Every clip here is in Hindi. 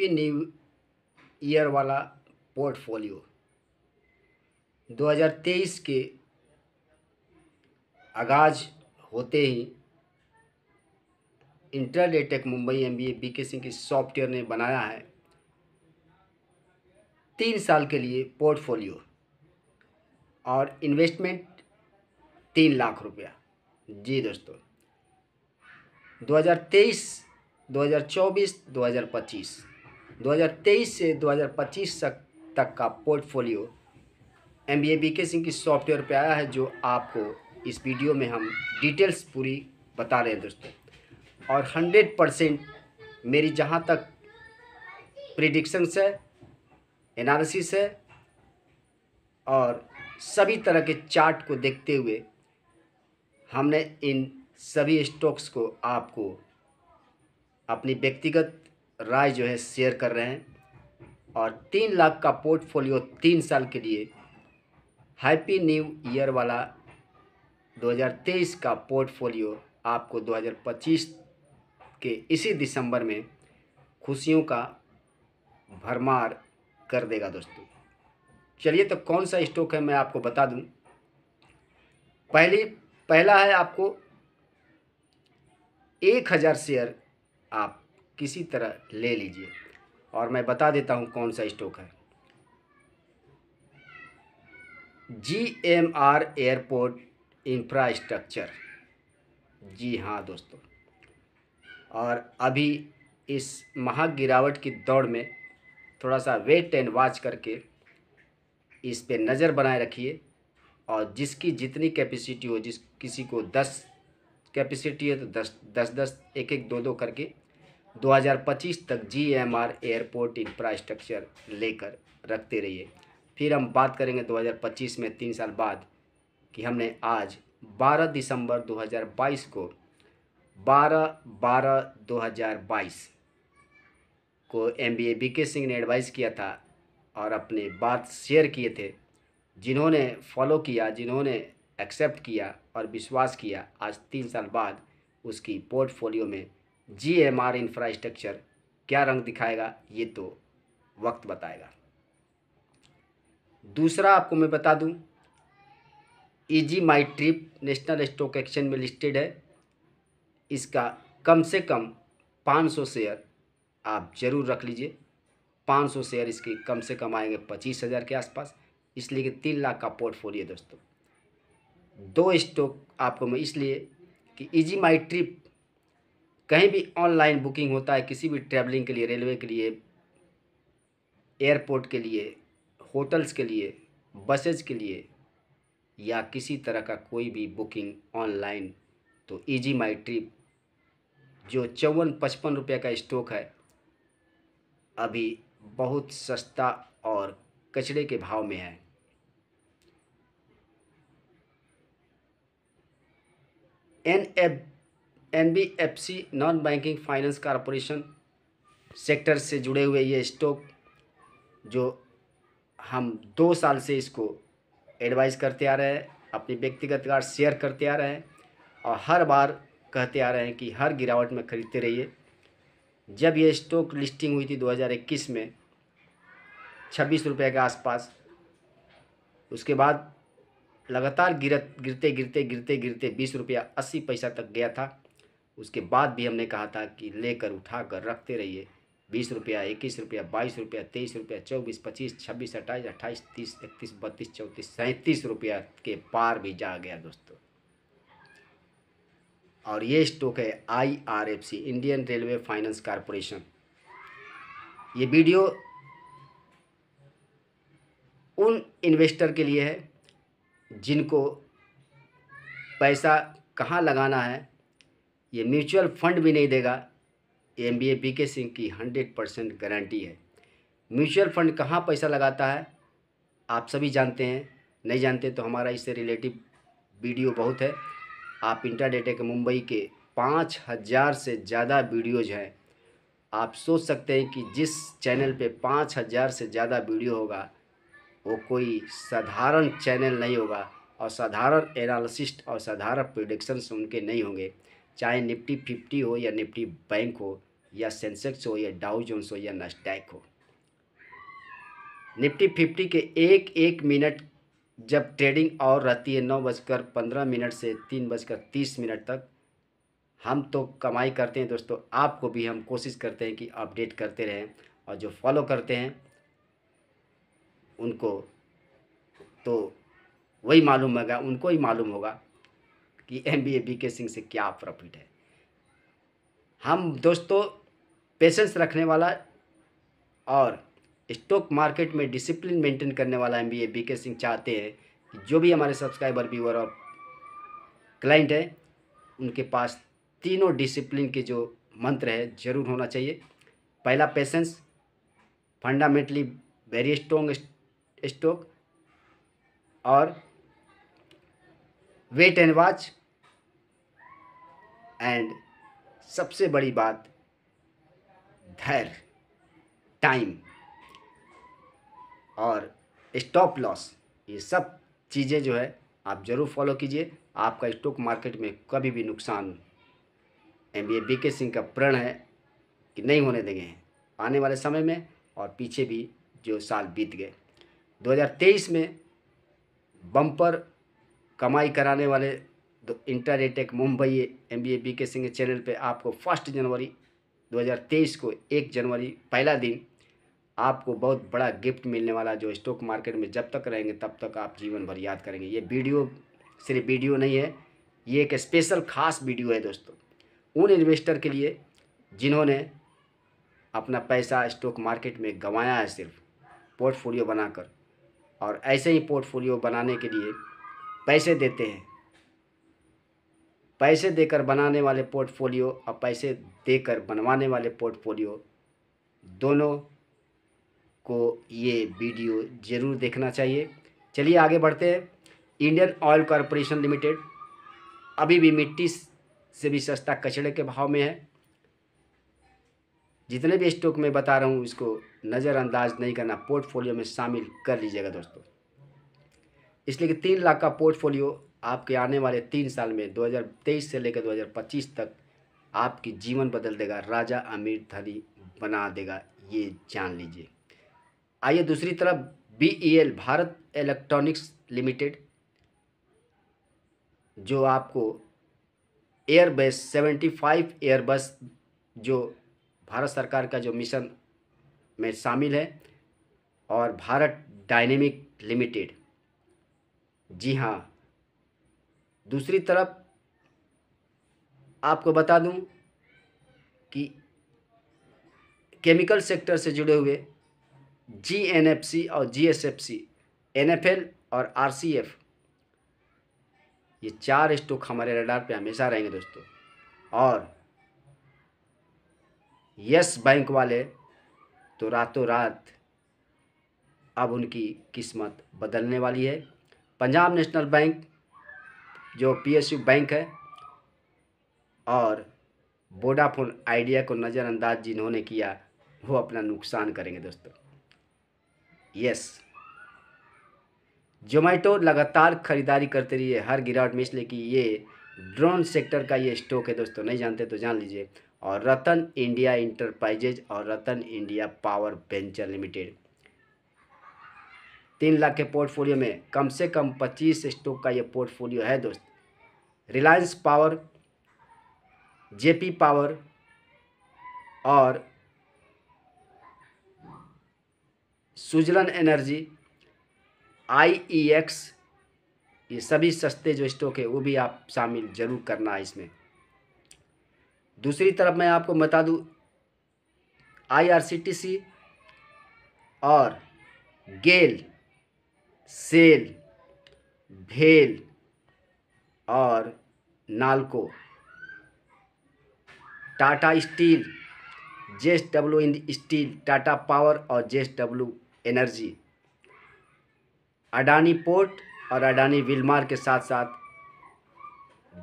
हैप्पी न्यू ईयर वाला पोर्टफोलियो 2023 के आगाज होते ही इंटरलेटेक Mumbai M B K Singh की सॉफ्टवेयर ने बनाया है तीन साल के लिए पोर्टफोलियो और इन्वेस्टमेंट तीन लाख रुपया जी दोस्तों 2023, 2024, 2025 2023 से 2025 तक का portfolio M B A B K Singh की सॉफ्टवेयर पे आया है जो आपको इस वीडियो में हम डिटेल्स पूरी बता रहे हैं दोस्तों और 100 परसेंट मेरी जहाँ तक प्रिडिक्शंस है एनालिसिस है और सभी तरह के चार्ट को देखते हुए हमने इन सभी स्टॉक्स को आपको अपनी व्यक्तिगत राय जो है शेयर कर रहे हैं और तीन लाख का पोर्टफोलियो तीन साल के लिए हैप्पी न्यू ईयर वाला 2023 का पोर्टफोलियो आपको 2025 के इसी दिसंबर में खुशियों का भरमार कर देगा दोस्तों चलिए तो कौन सा स्टॉक है मैं आपको बता दूं पहली पहला है आपको एक हज़ार शेयर आप किसी तरह ले लीजिए और मैं बता देता हूँ कौन सा स्टॉक है G M R airport infrastructure जी हाँ दोस्तों और अभी इस महा गिरावट की दौड़ में थोड़ा सा वेट एंड वॉच करके इस पे नज़र बनाए रखिए और जिसकी जितनी कैपेसिटी हो जिस किसी को दस कैपेसिटी है तो दस दस दस एक एक दो दो करके 2025 तक जीएमआर एयरपोर्ट इंफ्रास्ट्रक्चर लेकर रखते रहिए फिर हम बात करेंगे 2025 में तीन साल बाद कि हमने आज 12 दिसंबर 2022 को 12 बारह 2022 को M B A B K Singh ने एडवाइस किया था और अपने बात शेयर किए थे जिन्होंने फॉलो किया जिन्होंने एक्सेप्ट किया और विश्वास किया आज तीन साल बाद उसकी पोर्टफोलियो में जी एम आर इंफ्रास्ट्रक्चर क्या रंग दिखाएगा ये तो वक्त बताएगा दूसरा आपको मैं बता दूं easy my trip national stock exchange में लिस्टेड है इसका कम से कम 500 शेयर आप ज़रूर रख लीजिए 500 शेयर इसके कम से कम आएंगे पच्चीस हज़ार के आसपास इसलिए कि तीन लाख का पोर्टफोलियो दोस्तों दो स्टॉक आपको मैं इसलिए कि इजी माई ट्रिप कहीं भी ऑनलाइन बुकिंग होता है किसी भी ट्रैवलिंग के लिए रेलवे के लिए एयरपोर्ट के लिए होटल्स के लिए बसेज के लिए या किसी तरह का कोई भी बुकिंग ऑनलाइन तो इजी माई ट्रिप जो चौवन पचपन रुपये का स्टॉक है अभी बहुत सस्ता और कचड़े के भाव में है N F NBFC non banking finance corporation sector से जुड़े हुए ये स्टॉक जो हम दो साल से इसको एडवाइस करते आ रहे हैं अपनी व्यक्तिगत कार शेयर करते आ रहे हैं और हर बार कहते आ रहे हैं कि हर गिरावट में ख़रीदते रहिए जब ये स्टॉक लिस्टिंग हुई थी 2021 में छब्बीस रुपये के आसपास उसके बाद लगातार गिरत गिरते गिरते गिरते गिरते बीस रुपया अस्सी पैसा तक गया था उसके बाद भी हमने कहा था कि लेकर उठा कर रखते रहिए बीस रुपया इक्कीस रुपया बाईस रुपया तेईस रुपया चौबीस पच्चीस छब्बीस अट्ठाईस अट्ठाईस तीस इकतीस बत्तीस चौंतीस सैंतीस रुपया के पार भी जा गया दोस्तों और ये स्टॉक है IRFC Indian railway finance corporation ये वीडियो उन इन्वेस्टर के लिए है जिनको पैसा कहाँ लगाना है ये म्यूचुअल फंड भी नहीं देगा M B A B K Singh की हंड्रेड परसेंट गारंटी है म्यूचुअल फंड कहाँ पैसा लगाता है आप सभी जानते हैं नहीं जानते तो हमारा इससे रिलेटिव वीडियो बहुत है आप इंटरडेटे के मुंबई के पाँच हज़ार से ज़्यादा वीडियोज हैं आप सोच सकते हैं कि जिस चैनल पे पाँच हज़ार से ज़्यादा वीडियो होगा वो कोई साधारण चैनल नहीं होगा और साधारण एनालिसिस्ट और साधारण प्रोडिक्शंस उनके नहीं होंगे चाहे निफ्टी फिफ्टी हो या निफ्टी बैंक हो या सेंसेक्स हो या डाउ जोन्स हो या नस्टैक हो निफ्टी फिफ्टी के एक एक मिनट जब ट्रेडिंग और रहती है नौ बजकर पंद्रह मिनट से तीन बजकर तीस मिनट तक हम तो कमाई करते हैं दोस्तों आपको भी हम कोशिश करते हैं कि अपडेट करते रहें और जो फॉलो करते हैं उनको तो वही मालूम होगा उनको ही मालूम होगा कि M B A B K Singh से क्या प्रॉफिट है हम दोस्तों पेशेंस रखने वाला और स्टॉक मार्केट में डिसिप्लिन मेंटेन करने वाला M B A B K Singh चाहते हैं कि जो भी हमारे सब्सक्राइबर व्यूअर और क्लाइंट हैं उनके पास तीनों डिसिप्लिन के जो मंत्र है ज़रूर होना चाहिए पहला patience fundamentally very strong stock और वेट एंड वॉच एंड सबसे बड़ी बात धैर्य टाइम और स्टॉप लॉस ये सब चीज़ें जो है आप ज़रूर फॉलो कीजिए आपका स्टॉक मार्केट में कभी भी नुकसान M B B K Singh का प्रण है कि नहीं होने देंगे आने वाले समय में और पीछे भी जो साल बीत गए 2023 में बम्पर कमाई कराने वाले तो इंटर एटेक Mumbai M B A B K Singh channel पे आपको फर्स्ट जनवरी 2023 को एक जनवरी पहला दिन आपको बहुत बड़ा गिफ्ट मिलने वाला जो स्टॉक मार्केट में जब तक रहेंगे तब तक आप जीवन भर याद करेंगे ये वीडियो सिर्फ वीडियो नहीं है ये एक स्पेशल खास वीडियो है दोस्तों उन इन्वेस्टर के लिए जिन्होंने अपना पैसा स्टॉक मार्केट में गंवाया है सिर्फ पोर्टफोलियो बनाकर और ऐसे ही पोर्टफोलियो बनाने के लिए पैसे देते हैं पैसे देकर बनाने वाले पोर्टफोलियो और पैसे देकर बनवाने वाले पोर्टफोलियो दोनों को ये वीडियो ज़रूर देखना चाहिए चलिए आगे बढ़ते हैं इंडियन ऑयल कॉरपोरेशन लिमिटेड अभी भी मिट्टी से भी सस्ता कचड़े के भाव में है जितने भी स्टॉक में बता रहा हूँ इसको नज़रअंदाज नहीं करना पोर्टफोलियो में शामिल कर लीजिएगा दोस्तों इसलिए कि तीन लाख का पोर्टफोलियो आपके आने वाले तीन साल में 2023 से लेकर 2025 तक आपकी जीवन बदल देगा राजा अमीर धनी बना देगा ये जान लीजिए आइए दूसरी तरफ B e Bharat electronics limited जो आपको एयरबस सेवेंटी फाइव एयरबस जो भारत सरकार का जो मिशन में शामिल है और भारत डायनेमिक लिमिटेड जी हाँ दूसरी तरफ आपको बता दूं कि केमिकल सेक्टर से जुड़े हुए जी एन एफ सी और G S F C N F L और आर सी एफ ये चार स्टॉक हमारे रडार पे हमेशा रहेंगे दोस्तों और यस बैंक वाले तो रातों रात अब उनकी किस्मत बदलने वाली है पंजाब नेशनल बैंक जो पीएसयू बैंक है और वोडाफोन आइडिया को नज़रअंदाज जिन्होंने किया वो अपना नुकसान करेंगे दोस्तों यस जोमेटो लगातार खरीदारी करते रहिए हर गिरावट में इसलिए कि ये ड्रोन सेक्टर का ये स्टॉक है दोस्तों नहीं जानते तो जान लीजिए और रतन इंडिया इंटरप्राइजेज और Ratan India power venture limited तीन लाख के पोर्टफोलियो में कम से कम पच्चीस स्टॉक का ये पोर्टफोलियो है दोस्त रिलायंस पावर जेपी पावर और सुजलन एनर्जी आईईएक्स ये सभी सस्ते जो स्टॉक है वो भी आप शामिल जरूर करना है इसमें दूसरी तरफ मैं आपको बता दूँ आईआरसीटीसी और गेल सेल भेल और NALCO Tata steel J S W steel Tata power और J S W energy Adani port और अडानी विलमार के साथ साथ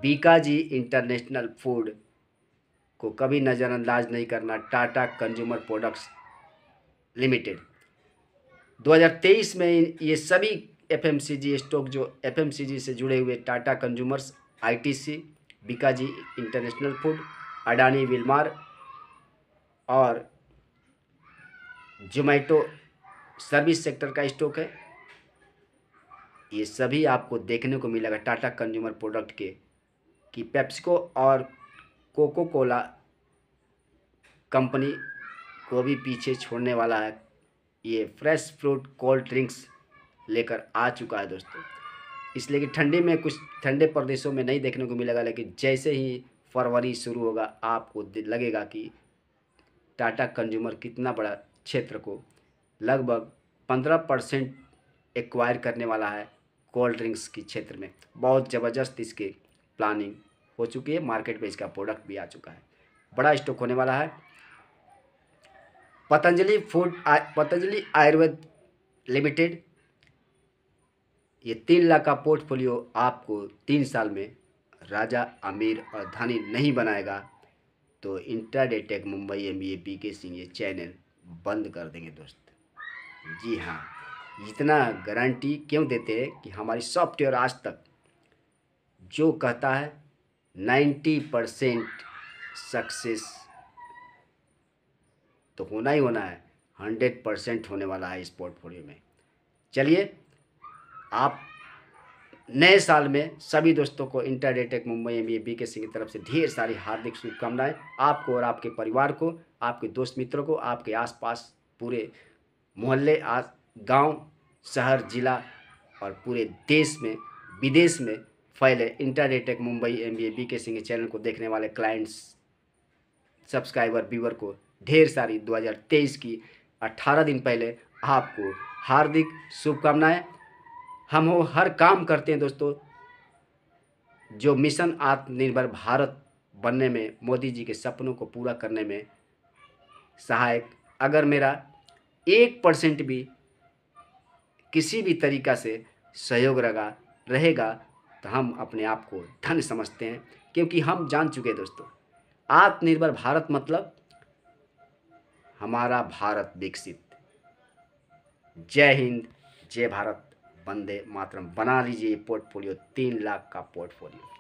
बीकाजी इंटरनेशनल फूड को कभी नज़रअंदाज नहीं करना टाटा कंज्यूमर प्रोडक्ट्स लिमिटेड 2023 में ये सभी एफएमसीजी स्टॉक जो एफएमसीजी से जुड़े हुए Tata consumers ITC Bikaji international food Adani Wilmar और जोमेटो सर्विस सेक्टर का स्टॉक है ये सभी आपको देखने को मिलेगा टाटा कंज्यूमर प्रोडक्ट के कि पेप्सिको और कोको कोला कंपनी को भी पीछे छोड़ने वाला है ये फ्रेश फ्रूट कोल्ड ड्रिंक्स लेकर आ चुका है दोस्तों इसलिए कि ठंडी में कुछ ठंडे प्रदेशों में नहीं देखने को मिलेगा लेकिन जैसे ही फरवरी शुरू होगा आपको लगेगा कि टाटा कंज्यूमर कितना बड़ा क्षेत्र को लगभग पंद्रह परसेंट एक्वायर करने वाला है कोल्ड ड्रिंक्स की क्षेत्र में बहुत ज़बरदस्त इसके प्लानिंग हो चुकी है मार्केट में इसका प्रोडक्ट भी आ चुका है बड़ा स्टॉक होने वाला है पतंजलि फूड पतंजलि आयुर्वेद लिमिटेड ये तीन लाख का पोर्टफोलियो आपको तीन साल में राजा अमीर और धनी नहीं बनाएगा तो इंटरडेटेक Mumbai M B A K Singh ये चैनल बंद कर देंगे दोस्त जी हाँ इतना गारंटी क्यों देते हैं कि हमारी सॉफ्टवेयर आज तक जो कहता है नाइन्टी परसेंट सक्सेस तो होना ही होना है हंड्रेड परसेंट होने वाला है इस पोर्टफोलियो में चलिए आप नए साल में सभी दोस्तों को इंटर डेटेक Mumbai M B K Singh की तरफ से ढेर सारी हार्दिक शुभकामनाएं आपको और आपके परिवार को आपके दोस्त मित्रों को आपके आसपास पूरे मोहल्ले आस गाँव शहर जिला और पूरे देश में विदेश में फैले इंटर डेटेक Mumbai M B K Singh channel को देखने वाले क्लाइंट्स सब्सक्राइबर व्यूवर को ढेर सारी 2023 की 18 दिन पहले आपको हार्दिक शुभकामनाएं हम वो हर काम करते हैं दोस्तों जो मिशन आत्मनिर्भर भारत बनने में मोदी जी के सपनों को पूरा करने में सहायक अगर मेरा एक परसेंट भी किसी भी तरीका से सहयोग रहेगा रहेगा तो हम अपने आप को धन समझते हैं क्योंकि हम जान चुके हैं दोस्तों आत्मनिर्भर भारत मतलब हमारा भारत विकसित जय हिंद जय भारत बंदे मातरम बना लीजिए ये पोर्टफोलियो तीन लाख का पोर्टफोलियो